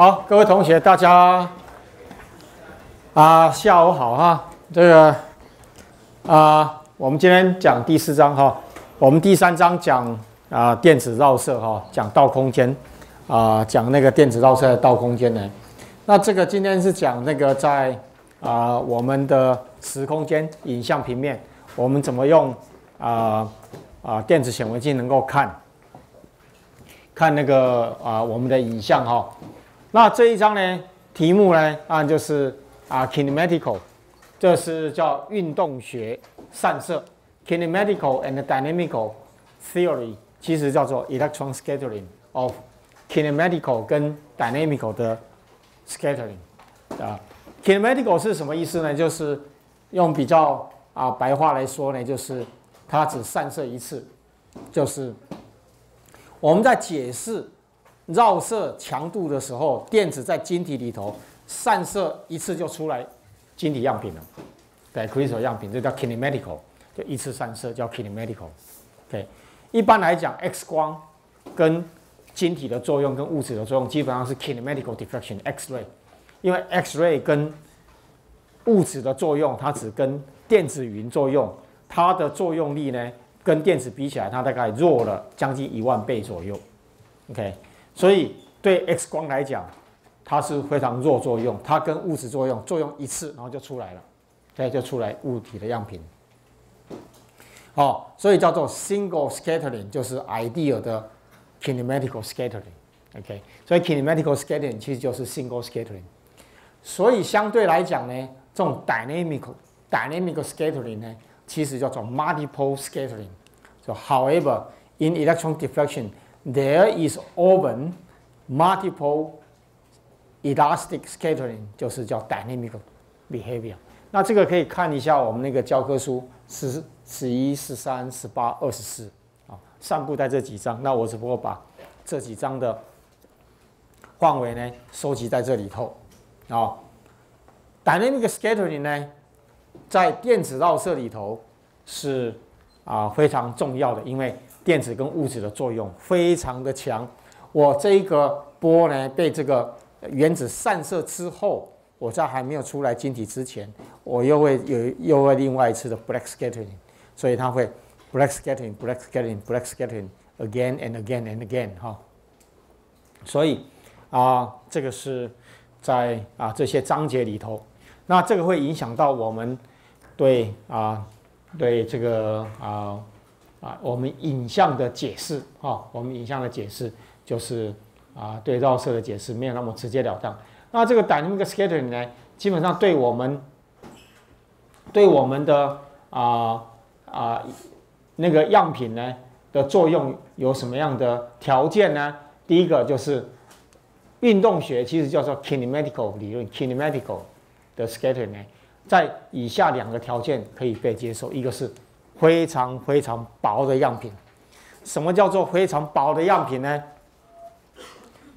好，各位同学，大家啊，下午好哈。这个啊，我们今天讲第四章哈。我们第三章讲啊电子绕射哈，讲倒空间啊，讲那个电子绕射的倒空间呢。那这个今天是讲那个在啊我们的磁空间影像平面，我们怎么用啊啊电子显微镜能够看看那个啊我们的影像哈。那这一章呢，题目呢啊就是啊，kinematical，这是叫运动学散射，kinematical and dynamical theory 其实叫做 electron scattering of kinematical 跟 dynamical 的 scattering 啊，kinematical 是什么意思呢？就是用比较啊白话来说呢，就是它只散射一次，就是我们在解释。绕射强度的时候，电子在晶体里头散射一次就出来晶体样品了，对，可以 l 样品，这叫 kinematical，就一次散射叫 kinematical。OK，一般来讲，X 光跟晶体的作用跟物质的作用基本上是 kinematical diffraction X ray，因为 X ray 跟物质的作用，它只跟电子云作用，它的作用力呢跟电子比起来，它大概弱了将近一万倍左右。OK。所以对 X 光来讲，它是非常弱作用，它跟物质作用作用一次，然后就出来了，对，就出来物体的样品。哦，所以叫做 single scattering，就是 ideal 的 kinematical scattering。OK，所以 kinematical scattering 其实就是 single scattering。所以相对来讲呢，这种 dynamical dynamical scattering 呢，其实叫做 multiple scattering。就 however, in electron diffraction There is often multiple elastic scattering，就是叫 dynamic behavior。那这个可以看一下我们那个教科书十、十一、十三、十八、二十四啊，散布在这几章。那我只不过把这几章的范围呢收集在这里头啊。Dynamic scattering 呢，在电子绕射里头是啊非常重要的，因为。电子跟物质的作用非常的强，我这一个波呢被这个原子散射之后，我在还没有出来晶体之前，我又会有又会另外一次的 back l scattering，所以它会 back l scattering back l scattering back l scattering again and again and again 哈，所以啊这个是在啊这些章节里头，那这个会影响到我们对啊对这个啊。啊，我们影像的解释啊，我们影像的解释就是啊，对绕射的解释没有那么直截了当。那这个 dynamic scattering 呢，基本上对我们对我们的啊啊那个样品呢的作用有什么样的条件呢？第一个就是运动学，其实叫做 kinematical 理论，kinematical 的 scattering 呢，在以下两个条件可以被接受，一个是。非常非常薄的样品，什么叫做非常薄的样品呢？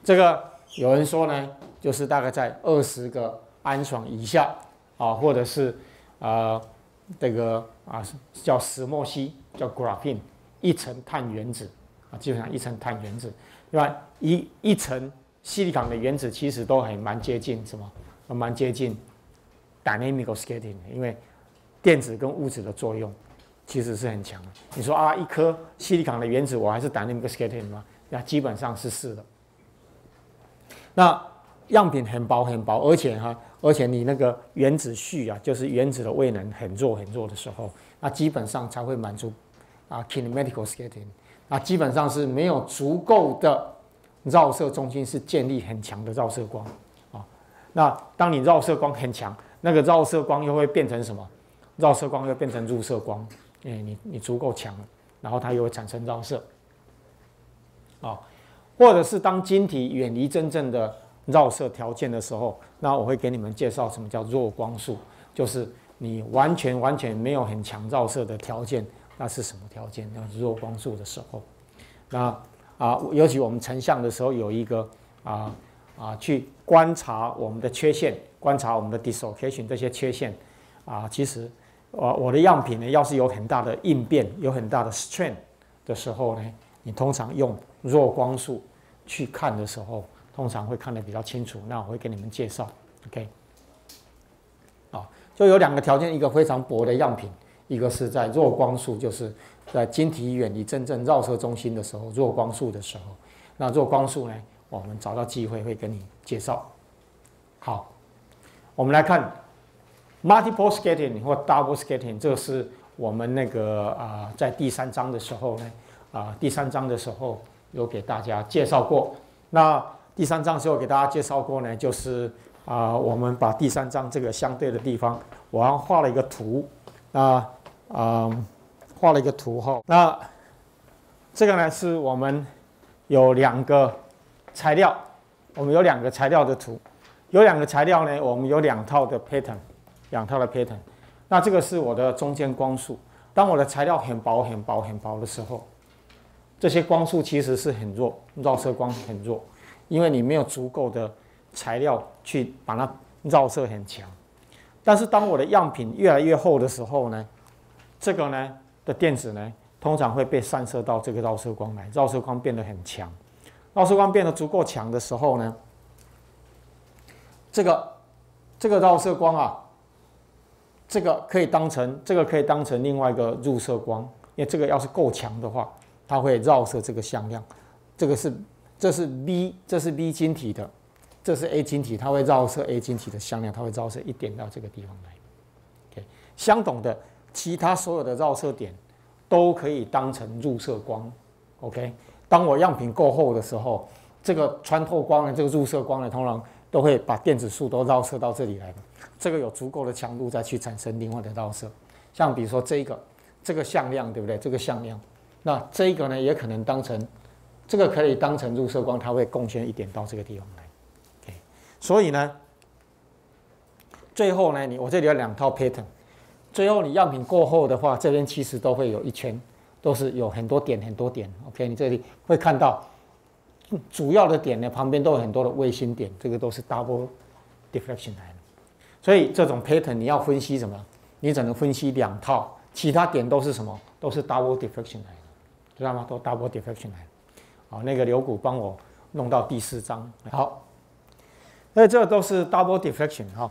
这个有人说呢，就是大概在二十个安爽以下啊，或者是啊，这个啊叫石墨烯，叫 graphene，一层碳原子啊，基本上一层碳原子，对吧？一一层西利港的原子其实都还蛮接近什么，蛮接近 dynamic a l scattering，因为电子跟物质的作用。其实是很强的。你说啊，一颗西里钢的原子，我还是打那么个 scattering 吗？那基本上是是的。那样品很薄很薄，而且哈，而且你那个原子序啊，就是原子的位能很弱很弱的时候，那基本上才会满足啊 kinematical scattering。那基本上是没有足够的绕射中心，是建立很强的绕射光啊。那当你绕射光很强，那个绕射光又会变成什么？绕射光又变成入射光。哎，你你足够强，然后它又会产生绕射，啊，或者是当晶体远离真正的绕射条件的时候，那我会给你们介绍什么叫弱光束，就是你完全完全没有很强绕射的条件，那是什么条件？那是弱光束的时候，那啊，尤其我们成像的时候有一个啊啊，去观察我们的缺陷，观察我们的 dislocation 这些缺陷啊，其实。我我的样品呢，要是有很大的应变、有很大的 strain 的时候呢，你通常用弱光束去看的时候，通常会看得比较清楚。那我会给你们介绍，OK？啊，就有两个条件：一个非常薄的样品，一个是在弱光束，就是在晶体远离真正绕射中心的时候，弱光束的时候。那弱光束呢，我们找到机会会跟你介绍。好，我们来看。Multiple scattering 或 double scattering，这个是我们那个啊，在第三章的时候呢，啊，第三章的时候有给大家介绍过。那第三章时候给大家介绍过呢，就是啊，我们把第三章这个相对的地方，我画了一个图。那啊，画了一个图后，那这个呢是我们有两个材料，我们有两个材料的图，有两个材料呢，我们有两套的 pattern。两套的 pattern，那这个是我的中间光束。当我的材料很薄、很薄、很薄的时候，这些光束其实是很弱，绕射光很弱，因为你没有足够的材料去把它绕射很强。但是当我的样品越来越厚的时候呢，这个呢的电子呢通常会被散射到这个绕射光来，绕射光变得很强。绕射光变得足够强的时候呢，这个这个绕射光啊。这个可以当成，这个可以当成另外一个入射光，因为这个要是够强的话，它会绕射这个向量。这个是，这是 B，这是 B 晶体的，这是 A 晶体，它会绕射 A 晶体的向量，它会绕射一点到这个地方来。OK，相同的，其他所有的绕射点都可以当成入射光。OK，当我样品够厚的时候，这个穿透光的，这个入射光的通常。都会把电子束都绕射到这里来，这个有足够的强度再去产生另外的绕射。像比如说这个这个向量，对不对？这个向量，那这个呢也可能当成这个可以当成入射光，它会贡献一点到这个地方来。OK，所以呢，最后呢，你我这里有两套 pattern，最后你样品过后的话，这边其实都会有一圈，都是有很多点很多点。OK，你这里会看到。主要的点呢，旁边都有很多的卫星点，这个都是 double deflection 来的，所以这种 pattern 你要分析什么？你只能分析两套，其他点都是什么？都是 double deflection 知道吗？都 double deflection 来的。好，那个刘谷帮我弄到第四章。好，那这都是 double deflection 哈。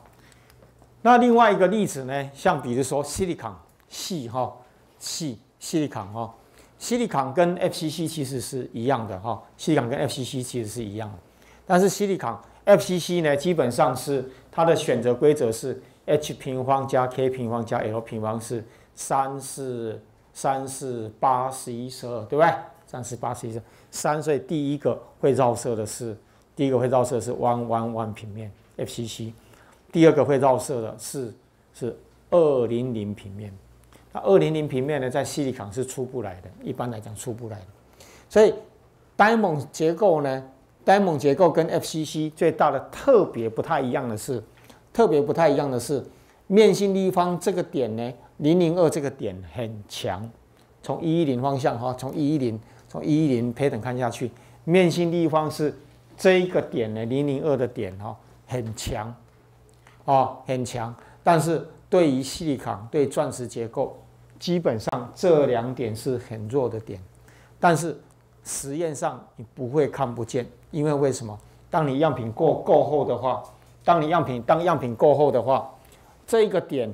那另外一个例子呢，像比如说 silicon，细哈，细 silicon 哈。西利康跟 FCC 其实是一样的哈，西利康跟 FCC 其实是一样，的，但是西利康 FCC 呢，基本上是它的选择规则是 h 平方加 k 平方加 l 平方是三四三四八十一十二，对不对？三四八十一十二，三岁第一个会绕射的是第一个会绕射是弯弯弯平面 FCC，第二个会绕射的是是二零零平面。它二零零平面呢，在西里港是出不来的，一般来讲出不来的。所以，呆萌结构呢，呆萌结构跟 FCC 最大的特别不太一样的是，特别不太一样的是面心立方这个点呢，零零二这个点很强。从一一零方向哈，从一一零，从一一零 o n 看下去，面心立方是这一个点呢，零零二的点哈很强，哦很强，但是。对于细康，对钻石结构，基本上这两点是很弱的点，但是实验上你不会看不见，因为为什么？当你样品过够厚的话，当你样品当样品够厚的话，这个点，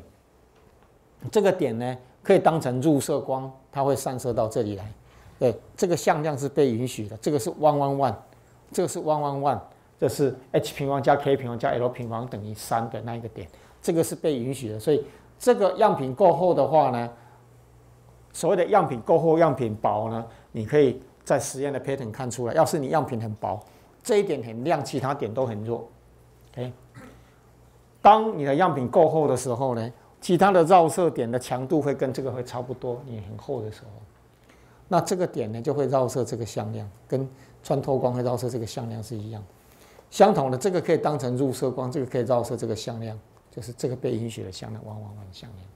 这个点呢，可以当成入射光，它会散射到这里来。对，这个向量是被允许的。这个是 one one one，这个是 one one one，这是 h 平方加 k 平方加 l 平方等于三的那一个点。这个是被允许的，所以这个样品够厚的话呢，所谓的样品够厚，样品薄呢，你可以在实验的 pattern 看出来。要是你样品很薄，这一点很亮，其他点都很弱。OK，当你的样品够厚的时候呢，其他的绕射点的强度会跟这个会差不多。你很厚的时候，那这个点呢就会绕射这个向量，跟穿透光会绕射这个向量是一样相同的。这个可以当成入射光，这个可以绕射这个向量。就是这个被允许的项链弯弯弯的项链。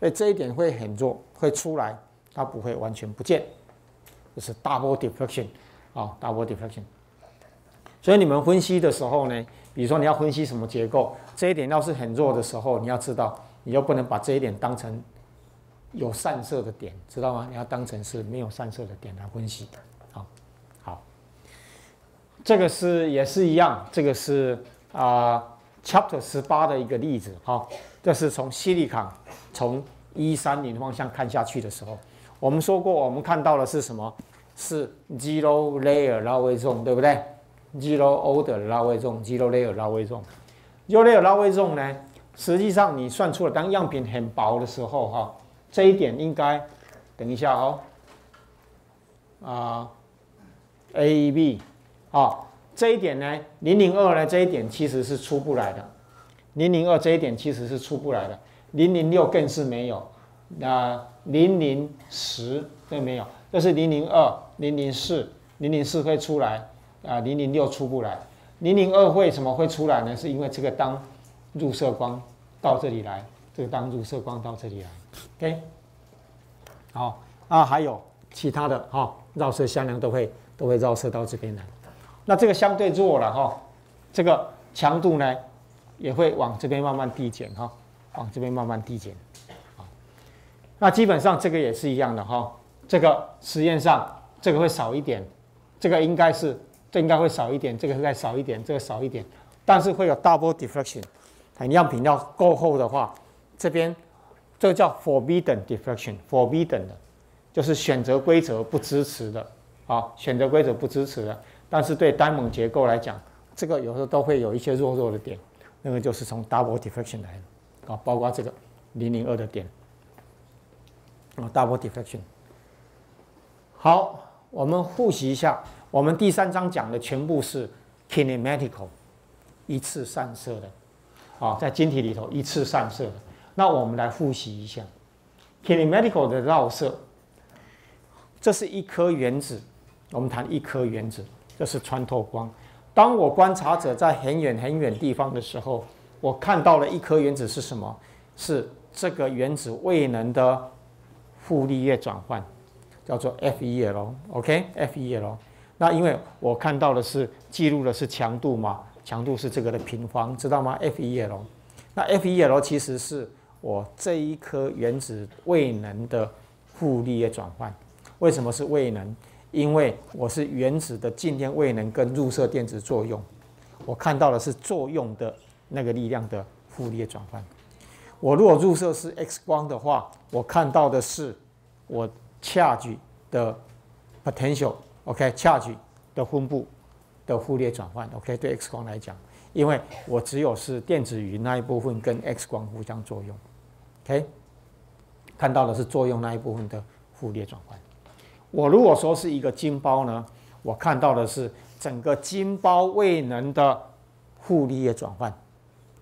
所以这一点会很弱，会出来，它不会完全不见，就是 double d e f l e c t i o n 啊，，double d e f l e c t i o n 所以你们分析的时候呢，比如说你要分析什么结构，这一点要是很弱的时候，你要知道，你就不能把这一点当成有散射的点，知道吗？你要当成是没有散射的点来分析。好，好，这个是也是一样，这个是啊。Chapter 十八的一个例子，哈，这是从硒利卡从一三零方向看下去的时候，我们说过，我们看到的是什么？是 zero layer l o w zone，对不对？zero order 拉位重，zero o n z e layer 拉位重，zero o n z e layer l o w zone 呢？实际上你算出了，当样品很薄的时候，哈，这一点应该等一下哦，啊，A B 啊。这一点呢，零零二呢，这一点其实是出不来的。零零二这一点其实是出不来的，零零六更是没有。啊，零零十都没有，这是零零二、零零四、零零四会出来，啊，零零六出不来。零零二会什么会出来呢？是因为这个当入射光到这里来，这个当入射光到这里来，OK。好啊，还有其他的哈，绕射向量都会都会绕射到这边来。那这个相对弱了哈，这个强度呢也会往这边慢慢递减哈，往这边慢慢递减。啊，那基本上这个也是一样的哈。这个实验上这个会少一点，这个应该是这应该会少一点，这个应再少一点，这个少一点，但是会有 double diffraction。样品要够厚的话，这边这个叫 forbidden diffraction，forbidden 的，就是选择规则不支持的啊，选择规则不支持的。但是对单猛结构来讲，这个有时候都会有一些弱弱的点，那个就是从 double diffraction 来的啊，包括这个零零二的点啊，double diffraction。好，我们复习一下，我们第三章讲的全部是 kinematical 一次散射的啊，在晶体里头一次散射的。那我们来复习一下 kinematical 的绕射。这是一颗原子，我们谈一颗原子。这是穿透光。当我观察者在很远很远地方的时候，我看到了一颗原子是什么？是这个原子未能的傅立叶转换，叫做 FEL。OK，FEL。那因为我看到的是记录的是强度嘛，强度是这个的平方，知道吗？FEL。那 FEL 其实是我这一颗原子未能的傅立叶转换。为什么是未能？因为我是原子的静电位能跟入射电子作用，我看到的是作用的那个力量的互叶转换。我如果入射是 X 光的话，我看到的是我 r 恰 e 的 potential，OK，恰举的分布的忽略转换，OK。对 X 光来讲，因为我只有是电子云那一部分跟 X 光互相作用，OK，看到的是作用那一部分的忽略转换。我如果说是一个晶胞呢，我看到的是整个晶胞未能的互液转换，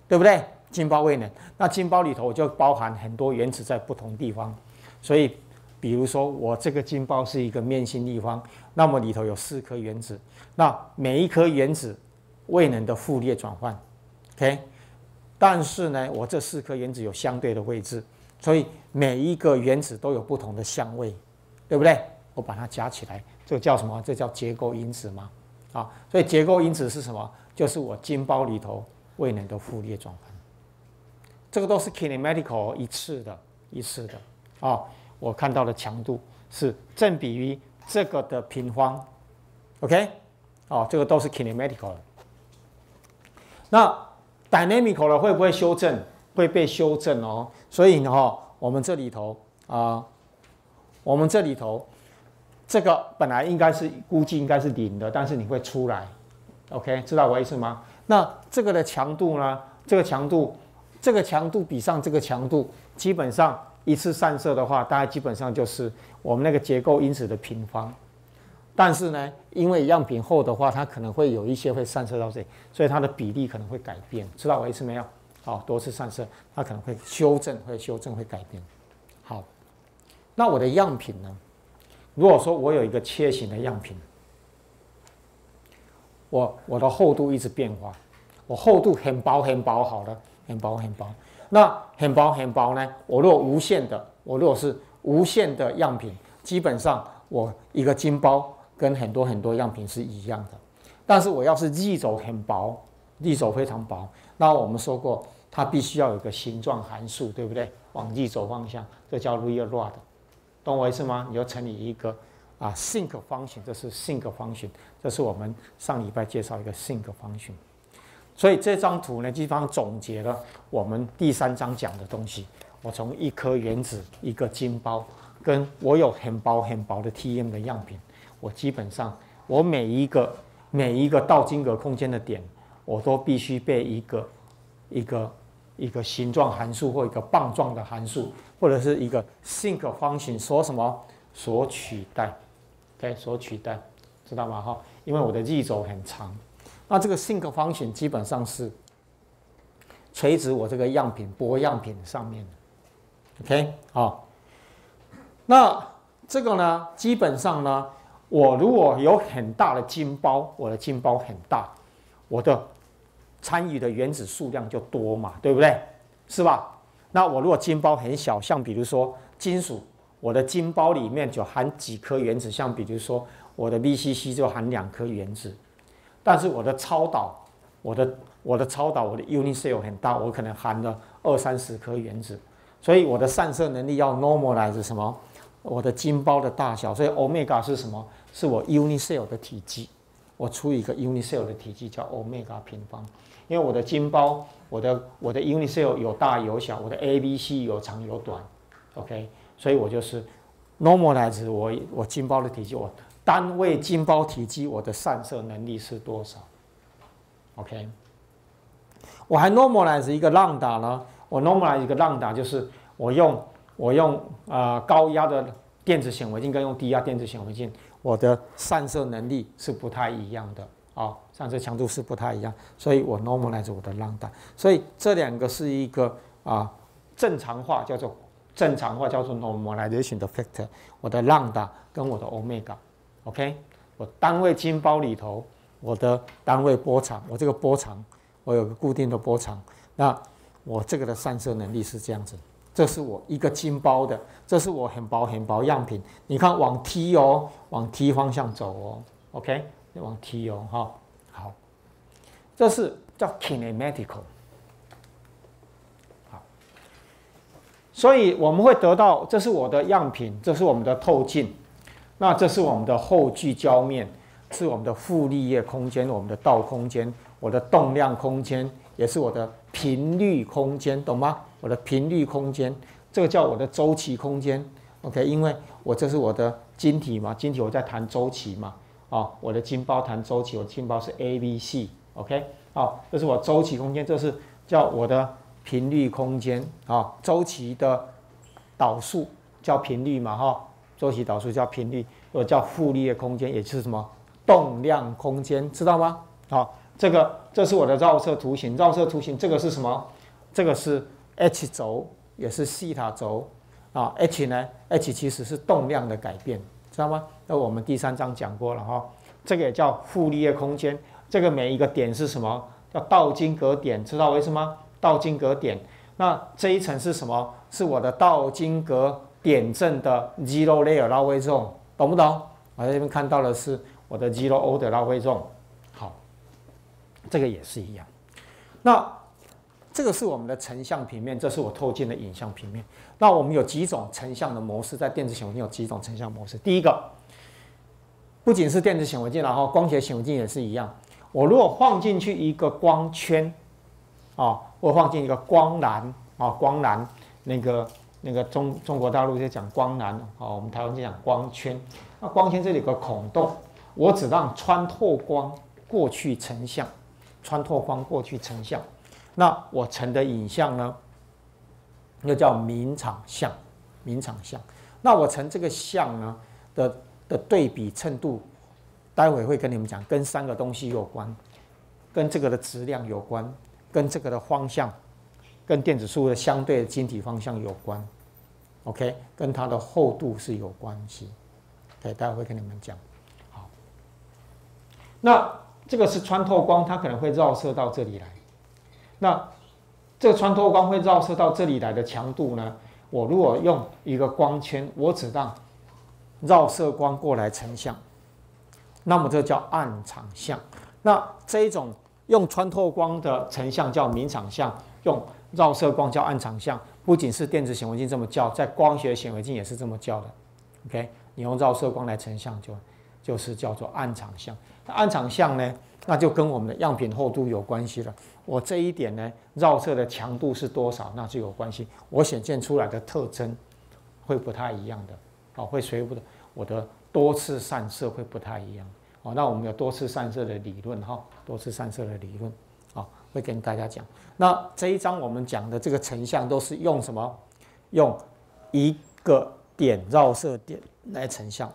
对不对？晶胞未能，那晶胞里头就包含很多原子在不同地方，所以比如说我这个晶胞是一个面心立方，那么里头有四颗原子，那每一颗原子未能的互列转换，OK？但是呢，我这四颗原子有相对的位置，所以每一个原子都有不同的相位，对不对？我把它加起来，这叫什么？这叫结构因子吗？啊，所以结构因子是什么？就是我晶胞里头未能的互列状况。这个都是 kinematical 一次的，一次的啊。我看到的强度是正比于这个的平方。OK，啊，这个都是 kinematical 的。那 dynamical 的会不会修正？会被修正哦。所以呢，我们这里头啊，我们这里头。这个本来应该是估计应该是零的，但是你会出来，OK，知道我意思吗？那这个的强度呢？这个强度，这个强度比上这个强度，基本上一次散射的话，大概基本上就是我们那个结构因子的平方。但是呢，因为样品厚的话，它可能会有一些会散射到这里，所以它的比例可能会改变。知道我意思没有？好，多次散射它可能会修正，会修正会改变。好，那我的样品呢？如果说我有一个切形的样品，我我的厚度一直变化，我厚度很薄很薄，好了，很薄很薄。那很薄很薄呢？我若无限的，我若是无限的样品，基本上我一个金包跟很多很多样品是一样的。但是我要是 z 轴很薄，z 轴非常薄，那我们说过，它必须要有一个形状函数，对不对？往 z 轴方向，这叫 e a r r n t d 懂我意思吗？你要成立一个啊，think 方形，这是 think 方形，这是我们上礼拜介绍一个 think 方形。所以这张图呢，基本上总结了我们第三章讲的东西。我从一颗原子、一个晶胞，跟我有很薄很薄的 TM 的样品，我基本上我每一个每一个到晶格空间的点，我都必须被一个一个。一个形状函数或一个棒状的函数，或者是一个 sinc function，说什么所取代？OK，所取代，知道吗？哈，因为我的 z 轴很长，那这个 sinc function 基本上是垂直我这个样品波样品上面 OK，好，那这个呢，基本上呢，我如果有很大的金包，我的金包很大，我的。参与的原子数量就多嘛，对不对？是吧？那我如果金包很小，像比如说金属，我的金包里面就含几颗原子，像比如说我的 BCC 就含两颗原子。但是我的超导，我的我的超导，我的 u n i s cell 很大，我可能含了二三十颗原子，所以我的散射能力要 normal i z e 什么？我的金包的大小，所以 omega 是什么？是我 u n i s cell 的体积。我除以一个 u n i s cell 的体积，叫欧米伽平方，因为我的晶胞，我的我的 u n i s cell 有大有小，我的 A、B、C 有长有短，OK，所以我就是 normalize 我我晶胞的体积，我单位晶胞体积我的散射能力是多少，OK，我还 normalize 一个浪打呢，我 normalize 一个浪打就是我用我用啊高压的电子显微镜，跟用低压电子显微镜。我的散射能力是不太一样的啊，散射强度是不太一样，所以我 n o r m a l i z e 我的浪大，所以这两个是一个啊，正常化叫做正常化叫做 normalization 的 factor，我的浪大跟我的 omega，OK，我单位晶胞里头，我的单位波长，我这个波长，我有个固定的波长，那我这个的散射能力是这样子。这是我一个金包的，这是我很薄很薄样品。你看往 T 哦，往 T 方向走哦，OK，往 T 哦，哈，好，这是叫 kinematical。好，所以我们会得到，这是我的样品，这是我们的透镜，那这是我们的后聚焦面，是我们的傅立叶空间，我们的倒空间，我的动量空间，也是我的频率空间，懂吗？我的频率空间，这个叫我的周期空间，OK，因为我这是我的晶体嘛，晶体我在谈周期嘛，啊，我的晶胞谈周期，我晶胞是 A、B、C，OK，好，这是我周期空间，这是叫我的频率空间，啊，周期的导数叫频率嘛，哈，周期导数叫频率，我叫复利的空间，也就是什么动量空间，知道吗？好，这个这是我的绕射图形，绕射图形这个是什么？这个是。H 轴也是西塔轴啊，H 呢？H 其实是动量的改变，知道吗？那我们第三章讲过了哈，这个也叫傅立叶空间。这个每一个点是什么？叫道金格点，知道为什么？道金格点。那这一层是什么？是我的道金格点阵的 zero layer 拉 zone，懂不懂？我在这边看到的是我的 zero O 的拉 zone。好，这个也是一样。那这个是我们的成像平面，这是我透镜的影像平面。那我们有几种成像的模式，在电子显微镜有几种成像模式。第一个，不仅是电子显微镜，然后光学显微镜也是一样。我如果放进去一个光圈，啊，我放进一个光缆，啊，光缆，那个那个中中国大陆就讲光缆，啊，我们台湾就讲光圈。那光圈这里有个孔洞，我只让穿透光过去成像，穿透光过去成像。那我成的影像呢，又叫明场像，明场像。那我成这个像呢的的对比衬度，待会会跟你们讲，跟三个东西有关，跟这个的质量有关，跟这个的方向，跟电子束的相对的晶体方向有关。OK，跟它的厚度是有关系。OK，待会跟你们讲。好，那这个是穿透光，它可能会绕射到这里来。那这个穿透光会绕射到这里来的强度呢？我如果用一个光圈，我只让绕射光过来成像，那么这叫暗场像。那这一种用穿透光的成像叫明场像，用绕射光叫暗场像。不仅是电子显微镜这么叫，在光学显微镜也是这么叫的。OK，你用绕射光来成像就就是叫做暗场像。那暗场像呢？那就跟我们的样品厚度有关系了。我这一点呢，绕射的强度是多少，那就有关系。我显现出来的特征会不太一样的，哦，会随我的多次散射会不太一样。哦，那我们有多次散射的理论，哈，多次散射的理论，哦，会跟大家讲。那这一章我们讲的这个成像都是用什么？用一个点绕射点来成像。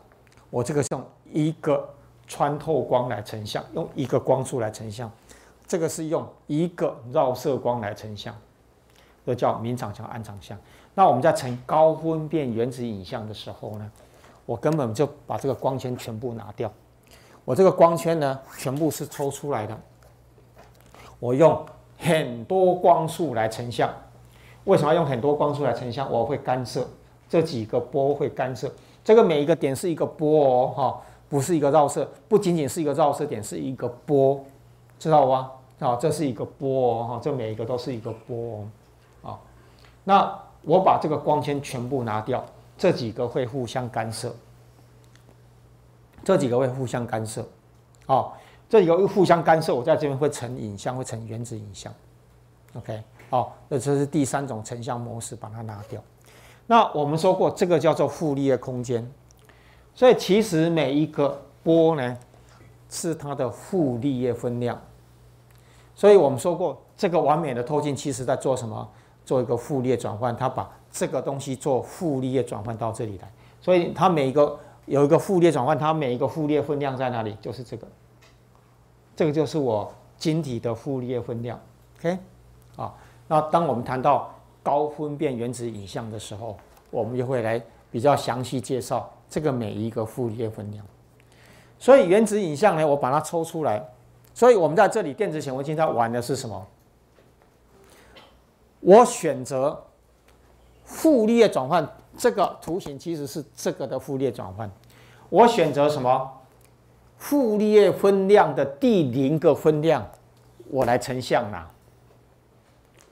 我这个用一个。穿透光来成像，用一个光束来成像，这个是用一个绕射光来成像，这叫明场像、暗场像。那我们在成高分辨原子影像的时候呢，我根本就把这个光圈全部拿掉，我这个光圈呢全部是抽出来的，我用很多光束来成像。为什么要用很多光束来成像？我会干涉，这几个波会干涉，这个每一个点是一个波哦，哈。不是一个绕射，不仅仅是一个绕射点，是一个波，知道吗？啊，这是一个波，哈，这每一个都是一个波，啊，那我把这个光纤全部拿掉，这几个会互相干涉，这几个会互相干涉，啊，这有一个互相干涉，我在这边会成影像，会成原子影像，OK，哦，那这是第三种成像模式，把它拿掉。那我们说过，这个叫做复利的空间。所以其实每一个波呢，是它的傅立叶分量。所以我们说过，这个完美的透镜其实在做什么？做一个傅立叶转换，它把这个东西做傅立叶转换到这里来。所以它每一个有一个傅立叶转换，它每一个傅立叶分量在哪里？就是这个，这个就是我晶体的傅立叶分量。OK，啊，那当我们谈到高分辨原子影像的时候，我们就会来比较详细介绍。这个每一个傅里叶分量，所以原子影像呢，我把它抽出来。所以我们在这里电子显微镜在玩的是什么？我选择傅立叶转换这个图形，其实是这个的傅立叶转换。我选择什么？傅立叶分量的第零个分量，我来成像啦。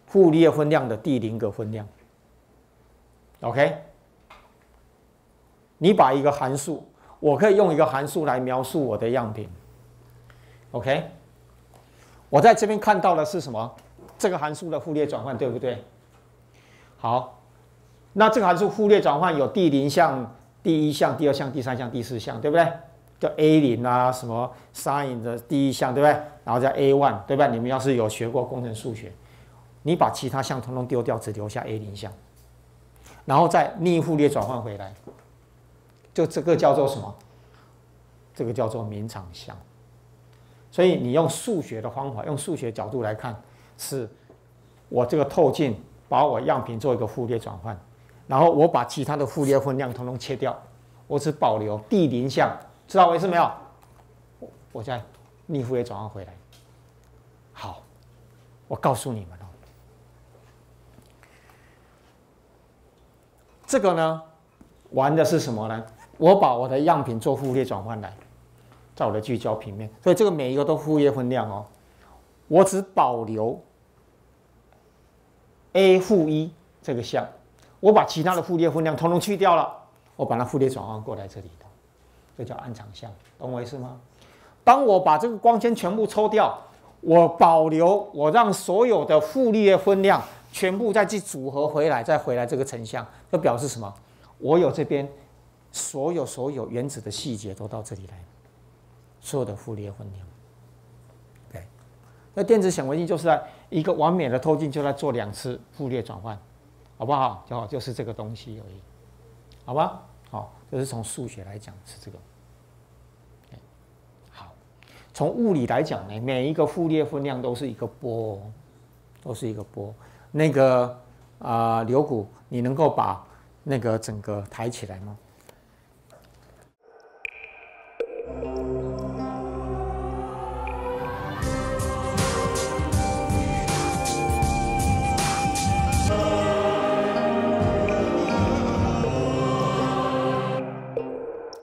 傅立叶分量的第零个分量。OK。你把一个函数，我可以用一个函数来描述我的样品，OK？我在这边看到的是什么？这个函数的傅略转换，对不对？好，那这个函数傅略转换有第零项、第一项、第二项、第三项、第四项，对不对？叫 A 零啊，什么 sin 的第一项，对不对？然后叫 A one，对吧？你们要是有学过工程数学，你把其他项通通丢掉，只留下 A 零项，然后再逆傅立转换回来。就这个叫做什么？这个叫做明场相。所以你用数学的方法，用数学角度来看，是我这个透镜把我样品做一个傅列叶转换，然后我把其他的傅列叶分量统统切掉，我只保留第零项，知道我意思没有？我再逆傅立叶转换回来。好，我告诉你们哦，这个呢，玩的是什么呢？我把我的样品做傅立叶转换来，在我的聚焦平面，所以这个每一个都傅立叶分量哦，我只保留 A 负一这个项，我把其他的傅立叶分量统统去掉了，我把它傅立叶转换过来这里的，这叫暗场项，懂我意思吗？当我把这个光纤全部抽掉，我保留，我让所有的傅立叶分量全部再去组合回来，再回来这个成像，就表示什么？我有这边。所有所有原子的细节都到这里来所有的傅列分量，对。那电子显微镜就是在一个完美的透镜，就在做两次傅列转换，好不好？就好，就是这个东西而已，好吧？好，就是从数学来讲是这个。好，从物理来讲呢，每一个傅列分量都是一个波，都是一个波。那个啊，牛骨，你能够把那个整个抬起来吗？